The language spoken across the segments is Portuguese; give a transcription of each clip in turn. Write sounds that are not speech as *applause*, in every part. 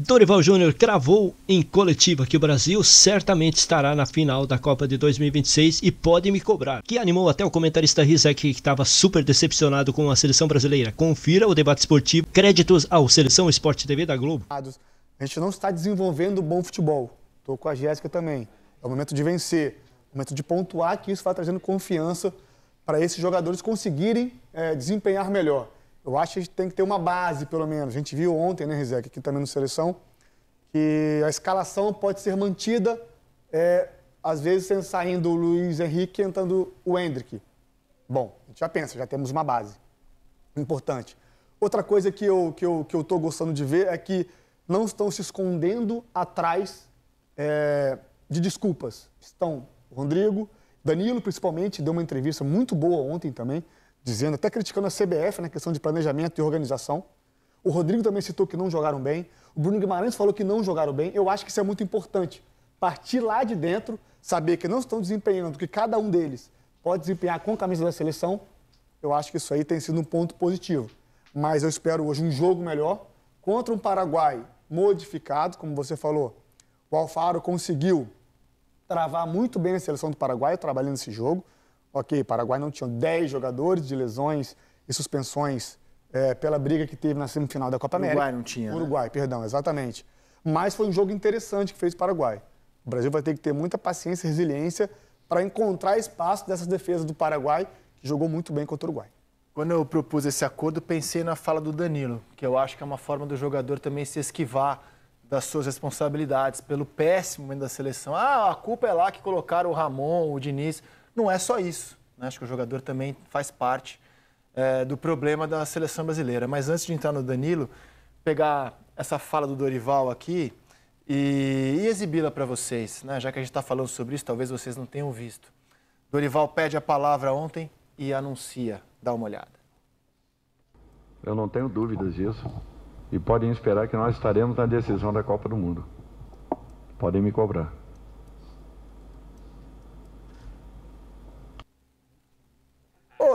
Dorival Júnior cravou em coletiva que o Brasil certamente estará na final da Copa de 2026 e pode me cobrar, que animou até o comentarista Rizek que estava super decepcionado com a seleção brasileira. Confira o debate esportivo, créditos ao Seleção Esporte TV da Globo. A gente não está desenvolvendo bom futebol. Estou com a Jéssica também. É o momento de vencer, é o momento de pontuar que isso vai trazendo confiança para esses jogadores conseguirem é, desempenhar melhor. Eu acho que a gente tem que ter uma base, pelo menos. A gente viu ontem, né, Rizek, aqui também no Seleção, que a escalação pode ser mantida, é, às vezes saindo o Luiz Henrique e entrando o Hendrick. Bom, a gente já pensa, já temos uma base importante. Outra coisa que eu estou que eu, que eu tô gostando de ver é que não estão se escondendo atrás é, de desculpas. Estão o Rodrigo, Danilo principalmente, deu uma entrevista muito boa ontem também, dizendo, até criticando a CBF na né, questão de planejamento e organização. O Rodrigo também citou que não jogaram bem. O Bruno Guimarães falou que não jogaram bem. Eu acho que isso é muito importante. Partir lá de dentro, saber que não estão desempenhando, que cada um deles pode desempenhar com a camisa da seleção. Eu acho que isso aí tem sido um ponto positivo. Mas eu espero hoje um jogo melhor contra um Paraguai modificado, como você falou. O Alfaro conseguiu travar muito bem a seleção do Paraguai, trabalhando esse jogo. Ok, Paraguai não tinha 10 jogadores de lesões e suspensões é, pela briga que teve na semifinal da Copa América. Uruguai não tinha. Né? Uruguai, né? perdão, exatamente. Mas foi um jogo interessante que fez o Paraguai. O Brasil vai ter que ter muita paciência e resiliência para encontrar espaço dessas defesas do Paraguai, que jogou muito bem contra o Uruguai. Quando eu propus esse acordo, pensei na fala do Danilo, que eu acho que é uma forma do jogador também se esquivar das suas responsabilidades pelo péssimo momento da seleção. Ah, a culpa é lá que colocaram o Ramon, o Diniz não é só isso. Né? Acho que o jogador também faz parte é, do problema da seleção brasileira. Mas antes de entrar no Danilo, pegar essa fala do Dorival aqui e, e exibi-la para vocês, né? já que a gente está falando sobre isso, talvez vocês não tenham visto. Dorival pede a palavra ontem e anuncia. Dá uma olhada. Eu não tenho dúvidas disso. E podem esperar que nós estaremos na decisão da Copa do Mundo. Podem me cobrar.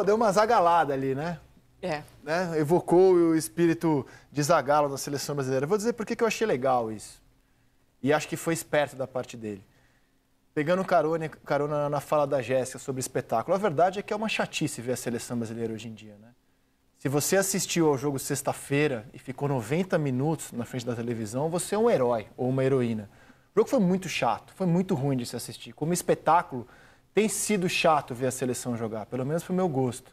deu, uma zagalada ali, né? É. Né? Evocou o espírito de zagalo da seleção brasileira. Eu vou dizer por que eu achei legal isso. E acho que foi esperto da parte dele. Pegando carona, carona na fala da Jéssica sobre espetáculo, a verdade é que é uma chatice ver a seleção brasileira hoje em dia, né? Se você assistiu ao jogo sexta-feira e ficou 90 minutos na frente da televisão, você é um herói ou uma heroína. O jogo foi muito chato, foi muito ruim de se assistir. Como espetáculo, tem sido chato ver a seleção jogar, pelo menos pro meu gosto.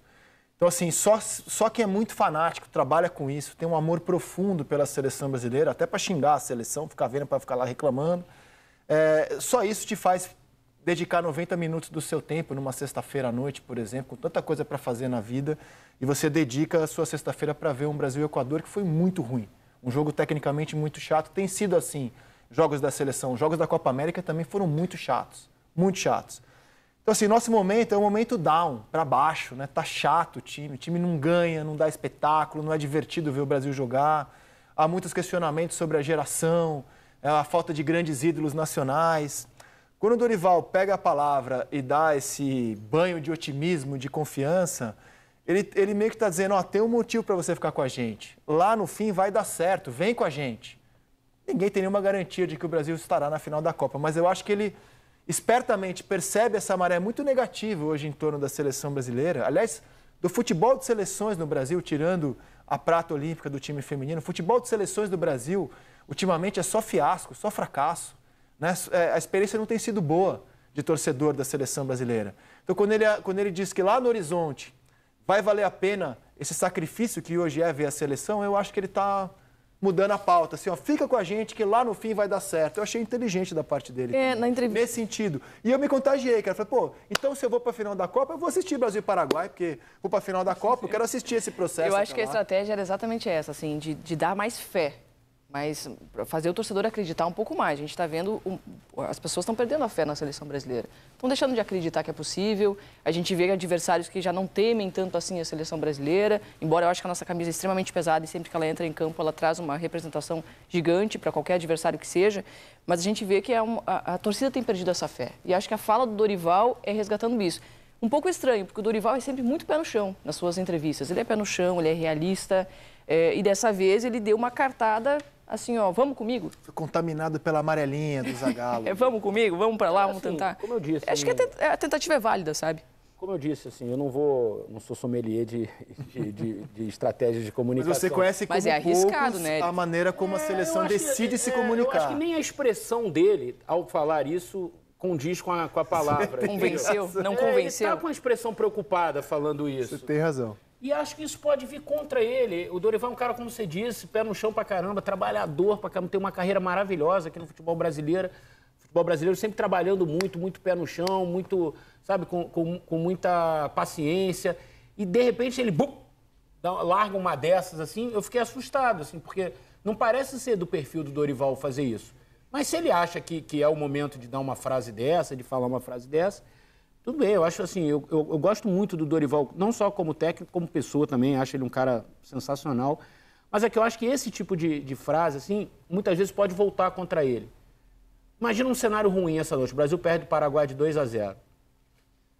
Então, assim, só, só quem é muito fanático, trabalha com isso, tem um amor profundo pela seleção brasileira, até para xingar a seleção, ficar vendo, para ficar lá reclamando. É, só isso te faz dedicar 90 minutos do seu tempo numa sexta-feira à noite, por exemplo, com tanta coisa para fazer na vida, e você dedica a sua sexta-feira para ver um Brasil-Equador que foi muito ruim. Um jogo tecnicamente muito chato. Tem sido assim jogos da seleção. Jogos da Copa América também foram muito chatos. Muito chatos. Então, assim, nosso momento é um momento down, para baixo, né? Tá chato o time, o time não ganha, não dá espetáculo, não é divertido ver o Brasil jogar. Há muitos questionamentos sobre a geração, é, a falta de grandes ídolos nacionais. Quando o Dorival pega a palavra e dá esse banho de otimismo, de confiança, ele, ele meio que está dizendo: oh, tem um motivo para você ficar com a gente. Lá no fim vai dar certo, vem com a gente. Ninguém tem nenhuma garantia de que o Brasil estará na final da Copa, mas eu acho que ele espertamente percebe essa maré muito negativa hoje em torno da seleção brasileira, aliás, do futebol de seleções no Brasil, tirando a prata olímpica do time feminino, o futebol de seleções do Brasil, ultimamente é só fiasco, só fracasso. Né? É, a experiência não tem sido boa de torcedor da seleção brasileira. Então, quando ele, quando ele diz que lá no horizonte vai valer a pena esse sacrifício que hoje é ver a seleção, eu acho que ele está mudando a pauta, assim, ó, fica com a gente que lá no fim vai dar certo. Eu achei inteligente da parte dele. É, na entrevista. Nesse sentido. E eu me contagiei, cara. Falei, pô, então se eu vou pra final da Copa, eu vou assistir Brasil e Paraguai, porque vou pra final da Copa, eu quero assistir esse processo. Eu acho que lá. a estratégia era exatamente essa, assim, de, de dar mais fé mas hum, fazer o torcedor acreditar um pouco mais. A gente está vendo, as pessoas estão perdendo a fé na seleção brasileira. Estão deixando de acreditar que é possível. A gente vê adversários que já não temem tanto assim a seleção brasileira, embora eu acho que a nossa camisa é extremamente pesada e sempre que ela entra em campo ela traz uma representação gigante para qualquer adversário que seja, mas a gente vê que é um, a, a torcida tem perdido essa fé. E acho que a fala do Dorival é resgatando isso. Um pouco estranho, porque o Dorival é sempre muito pé no chão nas suas entrevistas. Ele é pé no chão, ele é realista, é, e dessa vez ele deu uma cartada assim, ó, vamos comigo? Foi contaminado pela amarelinha do Zagalo. *laughs* é, vamos comigo, vamos para lá, é, vamos assim, tentar. Como eu disse... Acho que assim, a tentativa é válida, sabe? Como eu disse, assim, eu não vou, não sou sommelier de, de, de, de estratégias de comunicação. Mas você conhece como Mas é arriscado, né? a maneira como é, a seleção decide que, se comunicar. Eu acho é, é, que nem a expressão dele, ao falar isso, condiz com a, com a palavra. Convenceu? Não é, tá convenceu? ele está com a expressão preocupada falando isso. Você tem razão. E acho que isso pode vir contra ele. O Dorival é um cara, como você disse, pé no chão pra caramba, trabalhador pra caramba, tem uma carreira maravilhosa aqui no futebol brasileiro. Futebol brasileiro sempre trabalhando muito, muito pé no chão, muito, sabe, com, com, com muita paciência. E de repente ele bum, larga uma dessas assim. Eu fiquei assustado, assim, porque não parece ser do perfil do Dorival fazer isso. Mas se ele acha que, que é o momento de dar uma frase dessa, de falar uma frase dessa, tudo bem, eu acho assim, eu, eu, eu, gosto muito do Dorival, não só como técnico, como pessoa também, acho ele um cara sensacional. Mas é que eu acho que esse tipo de, de frase, assim, muitas vezes pode voltar contra ele. Imagina um cenário ruim essa noite. O Brasil perde o Paraguai de 2 a 0.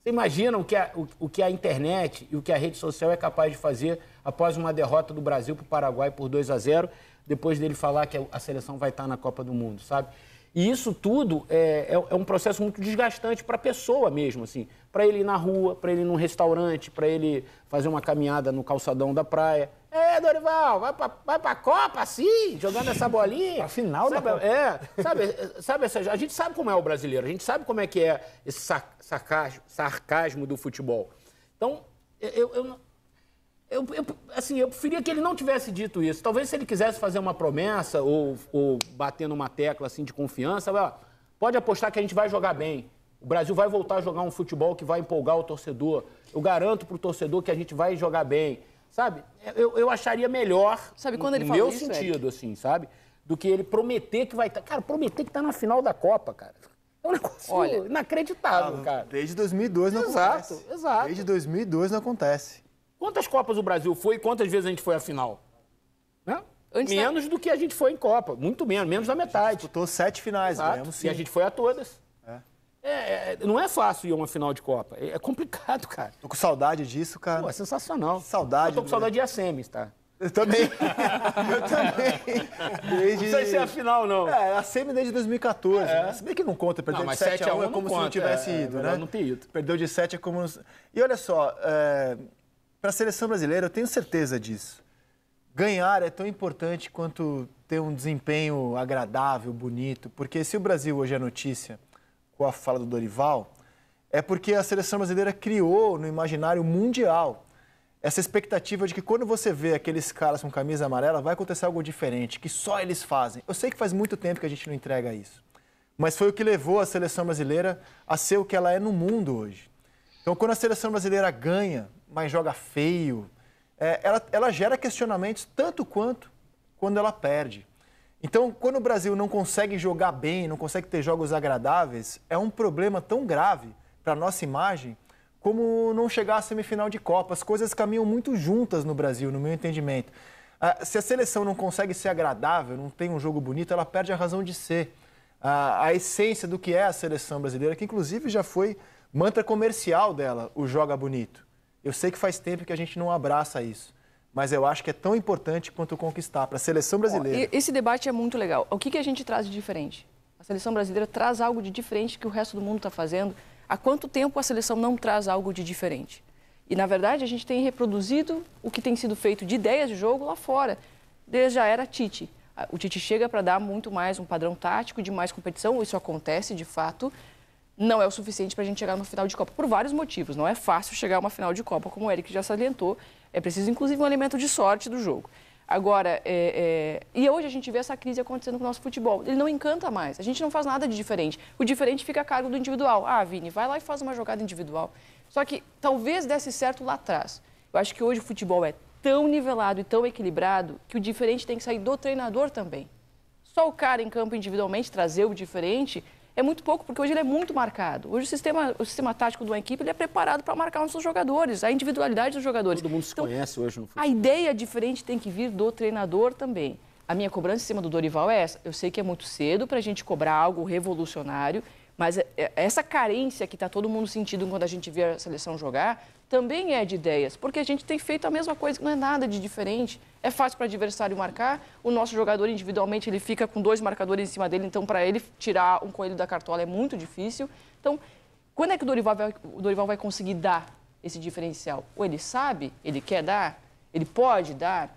Você imagina o que, a, o, o que a internet e o que a rede social é capaz de fazer após uma derrota do Brasil para o Paraguai por 2 a 0, depois dele falar que a seleção vai estar tá na Copa do Mundo, sabe? E isso tudo é, é, é um processo muito desgastante para a pessoa mesmo, assim. Para ele ir na rua, para ele ir num restaurante, para ele fazer uma caminhada no calçadão da praia. É, Dorival, vai para vai Copa assim, jogando essa bolinha. para *laughs* final sabe, da Copa. É, sabe, sabe essa, a gente sabe como é o brasileiro, a gente sabe como é que é esse sarcasmo, sarcasmo do futebol. Então, eu, eu eu, eu, assim, eu preferia que ele não tivesse dito isso. Talvez se ele quisesse fazer uma promessa ou, ou bater numa tecla assim de confiança, ó, pode apostar que a gente vai jogar bem. O Brasil vai voltar a jogar um futebol que vai empolgar o torcedor. Eu garanto para o torcedor que a gente vai jogar bem. Sabe? Eu, eu acharia melhor, sabe, quando ele no meu isso, sentido, é? assim, sabe? Do que ele prometer que vai estar. Tá, cara, prometer que está na final da Copa, cara. É um negócio Olha, inacreditável, ah, cara. Desde 2002 não exato, acontece. Exato, exato. Desde 2002 não acontece. Quantas Copas o Brasil foi e quantas vezes a gente foi à final? Né? Antes menos da... do que a gente foi em Copa, muito menos, menos da metade. Disputou sete finais, mesmo, sim. E a gente foi a todas. É. É, é, não é fácil ir a uma final de Copa. É, é complicado, cara. Tô com saudade disso, cara. Pô, é sensacional. Saudade. Eu tô com saudade de Assemis, tá? Eu também. *laughs* eu também. Desde... Não sei se é a final, não. É, a semi desde 2014. É. Né? Se bem que não conta, perdeu não, de 7, a 1, 1 é como se não tivesse é, ido, né? Não ter ido. Perdeu de 7 é como. E olha só, é para a seleção brasileira, eu tenho certeza disso. Ganhar é tão importante quanto ter um desempenho agradável, bonito, porque se o Brasil hoje é notícia com a fala do Dorival, é porque a seleção brasileira criou no imaginário mundial essa expectativa de que quando você vê aqueles caras com camisa amarela, vai acontecer algo diferente, que só eles fazem. Eu sei que faz muito tempo que a gente não entrega isso, mas foi o que levou a seleção brasileira a ser o que ela é no mundo hoje. Então, quando a seleção brasileira ganha, mas joga feio. É, ela, ela gera questionamentos tanto quanto quando ela perde. Então, quando o Brasil não consegue jogar bem, não consegue ter jogos agradáveis, é um problema tão grave para a nossa imagem como não chegar à semifinal de Copa. As coisas caminham muito juntas no Brasil, no meu entendimento. Ah, se a seleção não consegue ser agradável, não tem um jogo bonito, ela perde a razão de ser. Ah, a essência do que é a seleção brasileira, que inclusive já foi mantra comercial dela, o joga bonito. Eu sei que faz tempo que a gente não abraça isso, mas eu acho que é tão importante quanto conquistar para a seleção brasileira. Esse debate é muito legal. O que, que a gente traz de diferente? A seleção brasileira traz algo de diferente que o resto do mundo está fazendo. Há quanto tempo a seleção não traz algo de diferente? E, na verdade, a gente tem reproduzido o que tem sido feito de ideias de jogo lá fora, desde a era Tite. O Tite chega para dar muito mais um padrão tático de mais competição, isso acontece de fato, não é o suficiente para a gente chegar numa final de Copa, por vários motivos. Não é fácil chegar a uma final de Copa, como o Eric já salientou. É preciso, inclusive, um elemento de sorte do jogo. Agora, é, é... e hoje a gente vê essa crise acontecendo com o nosso futebol. Ele não encanta mais. A gente não faz nada de diferente. O diferente fica a cargo do individual. Ah, Vini, vai lá e faz uma jogada individual. Só que talvez desse certo lá atrás. Eu acho que hoje o futebol é tão nivelado e tão equilibrado que o diferente tem que sair do treinador também. Só o cara em campo individualmente trazer o diferente é muito pouco, porque hoje ele é muito marcado. Hoje o sistema, o sistema tático de uma equipe ele é preparado para marcar os seus jogadores, a individualidade dos jogadores. Todo mundo se então, conhece hoje no futebol. A ideia diferente tem que vir do treinador também. A minha cobrança em cima do Dorival é essa. Eu sei que é muito cedo para a gente cobrar algo revolucionário mas é, é, essa carência que está todo mundo sentindo quando a gente vê a seleção jogar também é de ideias, porque a gente tem feito a mesma coisa, não é nada de diferente. É fácil para o adversário marcar, o nosso jogador individualmente ele fica com dois marcadores em cima dele, então para ele tirar um coelho da cartola é muito difícil. Então, quando é que o Dorival vai, o Dorival vai conseguir dar esse diferencial? Ou ele sabe, ele quer dar, ele pode dar?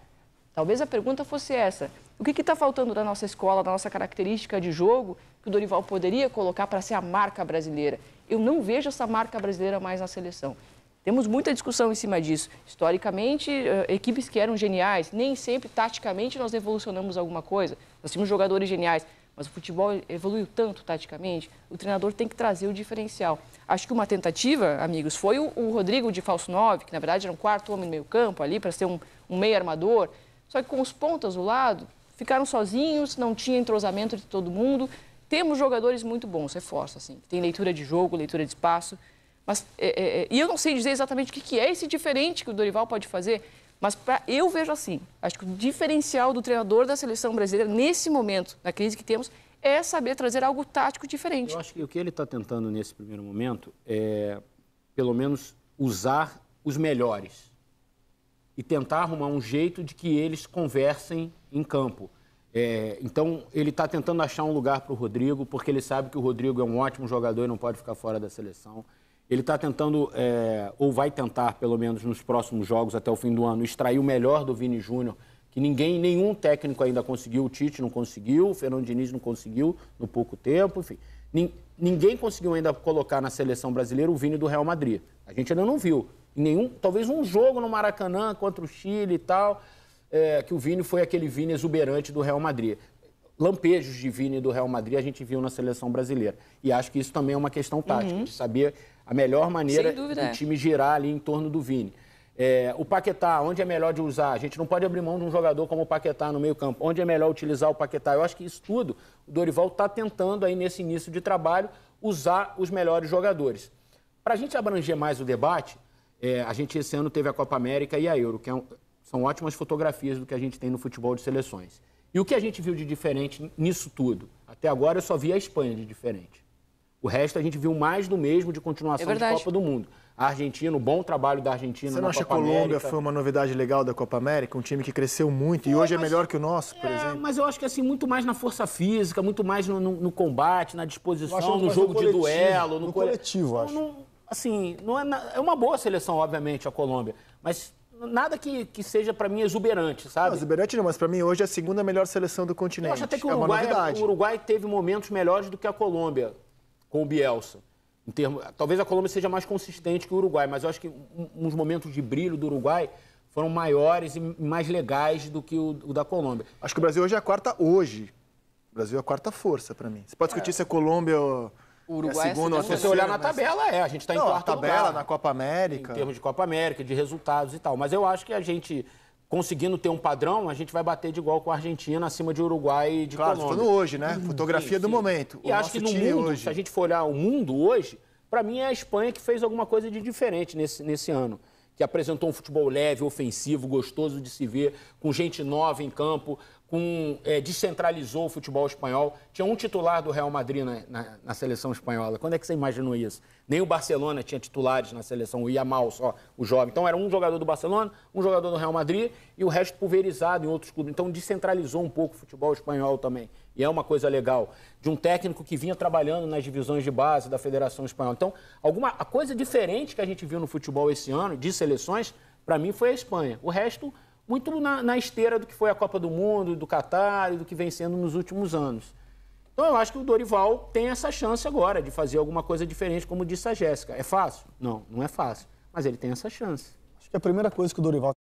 Talvez a pergunta fosse essa. O que está faltando da nossa escola, da nossa característica de jogo, que o Dorival poderia colocar para ser a marca brasileira? Eu não vejo essa marca brasileira mais na seleção. Temos muita discussão em cima disso. Historicamente, eh, equipes que eram geniais, nem sempre taticamente nós evolucionamos alguma coisa. Nós tínhamos jogadores geniais, mas o futebol evoluiu tanto taticamente, o treinador tem que trazer o diferencial. Acho que uma tentativa, amigos, foi o, o Rodrigo de falso 9, que na verdade era um quarto homem no meio campo ali, para ser um, um meio armador. Só que com os pontas do lado, ficaram sozinhos, não tinha entrosamento de todo mundo. Temos jogadores muito bons, reforço, assim. Tem leitura de jogo, leitura de espaço. Mas, é, é, é, e eu não sei dizer exatamente o que, que é esse diferente que o Dorival pode fazer, mas pra, eu vejo assim. Acho que o diferencial do treinador da seleção brasileira, nesse momento, na crise que temos, é saber trazer algo tático diferente. Eu acho que o que ele está tentando nesse primeiro momento é, pelo menos, usar os melhores e tentar arrumar um jeito de que eles conversem em campo. É, então, ele está tentando achar um lugar para o Rodrigo, porque ele sabe que o Rodrigo é um ótimo jogador e não pode ficar fora da seleção. Ele está tentando, é, ou vai tentar, pelo menos nos próximos jogos, até o fim do ano, extrair o melhor do Vini Júnior, que ninguém, nenhum técnico ainda conseguiu. O Tite não conseguiu, o Fernando Diniz não conseguiu no pouco tempo, enfim. Ninguém conseguiu ainda colocar na seleção brasileira o Vini do Real Madrid. A gente ainda não viu nenhum, talvez um jogo no Maracanã contra o Chile e tal, é, que o Vini foi aquele Vini exuberante do Real Madrid. Lampejos de Vini do Real Madrid a gente viu na seleção brasileira. E acho que isso também é uma questão uhum. tática, uhum. de saber a melhor maneira do é. time girar ali em torno do Vini. É, o Paquetá, onde é melhor de usar? A gente não pode abrir mão de um jogador como o Paquetá no meio campo. Onde é melhor utilizar o Paquetá? Eu acho que isso tudo, o Dorival está tentando aí nesse início de trabalho usar os melhores jogadores. Para a gente abranger mais o debate, é, a gente esse ano teve a Copa América e a Euro, que é um, são ótimas fotografias do que a gente tem no futebol de seleções. E o que a gente viu de diferente nisso tudo? Até agora eu só vi a Espanha de diferente. O resto a gente viu mais do mesmo de continuação é da Copa do Mundo. A Argentina, o bom trabalho da Argentina Você não acha que a Colômbia América. foi uma novidade legal da Copa América? Um time que cresceu muito foi, e hoje é mas, é melhor que o nosso, por é, exemplo? Mas eu acho que assim, muito mais na força física, muito mais no, no, no combate, na disposição, é no jogo coletivo, de duelo. No, no coletivo, co... acho. Não, assim, não é, é uma boa seleção, obviamente, a Colômbia, mas nada que, que seja, para mim, exuberante, sabe? Não, exuberante não, mas para mim hoje é a segunda melhor seleção do continente. Eu acho até que o é Uruguai, é o Uruguai teve momentos melhores do que a Colômbia com o Bielsa. Em termo, talvez a Colômbia seja mais consistente que o Uruguai, mas eu acho que uns momentos de brilho do Uruguai foram maiores e mais legais do que o, o da Colômbia. Acho que o Brasil hoje é a quarta hoje. O Brasil é a quarta força para mim. Você pode é. discutir é. se a Colômbia ou o é Uruguai é é se você olhar na tabela, é. A gente está em quarto na tabela, lugar, na Copa América. Em termos de Copa América, de resultados e tal. Mas eu acho que a gente, conseguindo ter um padrão, a gente vai bater de igual com a Argentina, acima de Uruguai e de claro, Colômbia. Claro, hoje, né? Uhum. Fotografia sim, sim. do momento. E o acho que no mundo, hoje... se a gente for olhar o mundo hoje, para mim é a Espanha que fez alguma coisa de diferente nesse, nesse ano que apresentou um futebol leve, ofensivo, gostoso de se ver, com gente nova em campo, com, é, descentralizou o futebol espanhol. Tinha um titular do Real Madrid na, na, na, seleção espanhola. Quando é que você imaginou isso? Nem o Barcelona tinha titulares na seleção, o Iamal só, o jovem. Então era um jogador do Barcelona, um jogador do Real Madrid e o resto pulverizado em outros clubes. Então descentralizou um pouco o futebol espanhol também. E é uma coisa legal. De um técnico que vinha trabalhando nas divisões de base da Federação Espanhola. Então, alguma a coisa diferente que a gente viu no futebol esse ano, de seleções, para mim foi a Espanha. O resto muito na, na, esteira do que foi a Copa do Mundo, do Catar e do que vem sendo nos últimos anos. Então eu acho que o Dorival tem essa chance agora de fazer alguma coisa diferente, como disse a Jéssica. É fácil? Não, não é fácil. Mas ele tem essa chance. Acho que a primeira coisa que o Dorival